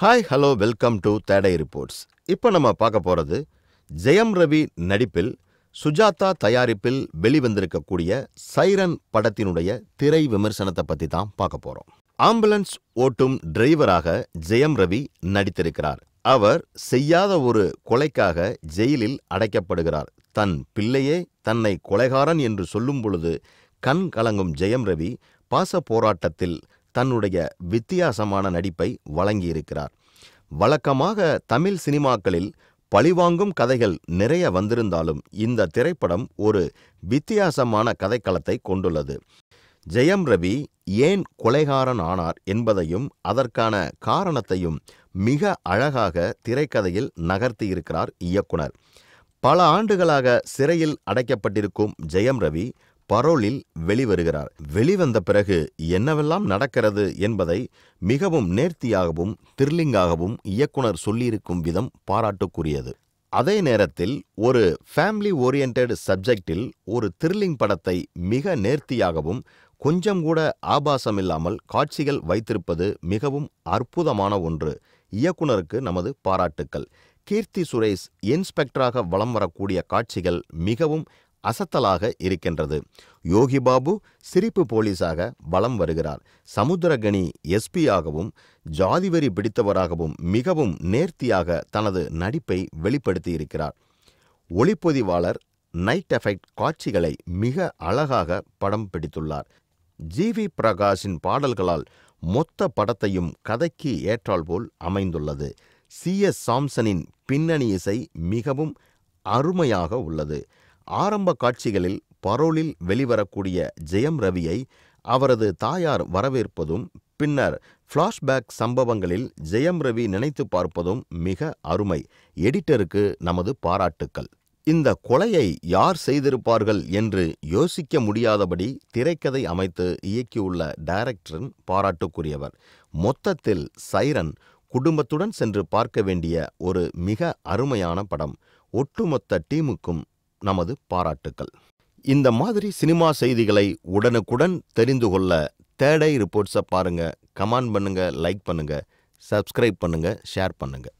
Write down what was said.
hi hello welcome to தேடை reports இப்போ நம்ம பார்க்க போகிறது ஜெயம் ரவி நடிப்பில் சுஜாதா தயாரிப்பில் வெளிவந்திருக்கக்கூடிய சைரன் படத்தினுடைய திரை விமர்சனத்தை பற்றி தான் பார்க்க போகிறோம் ஆம்புலன்ஸ் ஓட்டும் டிரைவராக ஜெயம் ரவி நடித்திருக்கிறார் அவர் செய்யாத ஒரு கொலைக்காக ஜெயிலில் அடைக்கப்படுகிறார் தன் பிள்ளையே தன்னை கொலைகாரன் என்று சொல்லும் பொழுது கண் கலங்கும் ஜெயம் ரவி பாச போராட்டத்தில் தன்னுடைய வித்தியாசமான நடிப்பை வழங்கியிருக்கிறார் வழக்கமாக தமிழ் சினிமாக்களில் பழிவாங்கும் கதைகள் நிறைய வந்திருந்தாலும் இந்த திரைப்படம் ஒரு வித்தியாசமான கதைக்களத்தை கொண்டுள்ளது ஜெயம் ரவி ஏன் கொலைகாரன் ஆனார் என்பதையும் அதற்கான காரணத்தையும் மிக அழகாக திரைக்கதையில் நகர்த்தியிருக்கிறார் இயக்குனர் பல ஆண்டுகளாக சிறையில் அடைக்கப்பட்டிருக்கும் ஜெயம் ரவி பரோலில் வெளிவருகிறார் வெளிவந்த பிறகு என்னவெல்லாம் நடக்கிறது என்பதை மிகவும் நேர்த்தியாகவும் த்ரில்லிங்காகவும் இயக்குனர் சொல்லியிருக்கும் விதம் பாராட்டுக்குரியது அதே நேரத்தில் ஒரு ஃபேமிலி ஓரியன்ட் சப்ஜெக்டில் ஒரு த்ரில்லிங் படத்தை மிக நேர்த்தியாகவும் கொஞ்சம் கூட ஆபாசமில்லாமல் காட்சிகள் வைத்திருப்பது மிகவும் அற்புதமான ஒன்று இயக்குனருக்கு நமது பாராட்டுக்கள் கீர்த்தி சுரேஷ் இன்ஸ்பெக்டராக வலம் வரக்கூடிய காட்சிகள் மிகவும் அசத்தலாக இருக்கின்றது யோகி பாபு சிரிப்பு போலீஸாக பலம் வருகிறார் சமுத்திரகனி எஸ்பியாகவும் ஜாதிவெறி பிடித்தவராகவும் மிகவும் நேர்த்தியாக தனது நடிப்பை வெளிப்படுத்தி இருக்கிறார் ஒளிப்பொதிவாளர் நைட் எஃபெக்ட் காட்சிகளை மிக அழகாக படம் பிடித்துள்ளார் ஜி வி பிரகாஷின் பாடல்களால் மொத்த படத்தையும் கதைக்கு போல் அமைந்துள்ளது சி எஸ் சாம்சனின் பின்னணி இசை மிகவும் அருமையாக உள்ளது ஆரம்ப காட்சிகளில் பரோலில் வெளிவரக்கூடிய ஜெயம் ரவியை அவரது தாயார் வரவேற்பதும் பின்னர் ஃப்ளாஷ்பேக் சம்பவங்களில் ஜெயம் ரவி நினைத்து பார்ப்பதும் மிக அருமை எடிட்டருக்கு நமது பாராட்டுக்கள் இந்த கொலையை யார் செய்திருப்பார்கள் என்று யோசிக்க முடியாதபடி திரைக்கதை அமைத்து இயக்கியுள்ள டைரக்டரின் பாராட்டுக்குரியவர் மொத்தத்தில் சைரன் குடும்பத்துடன் சென்று பார்க்க வேண்டிய ஒரு மிக அருமையான படம் ஒட்டுமொத்த டீமுக்கும் நமது பாராட்டுக்கள் இந்த மாதிரி சினிமா செய்திகளை உடனுக்குடன் தெரிந்து கொள்ள தேடை ரிப்போர்ட்ஸை பாருங்கள் கமெண்ட் பண்ணுங்கள் லைக் பண்ணுங்கள் சப்ஸ்கிரைப் பண்ணுங்கள் ஷேர் பண்ணுங்கள்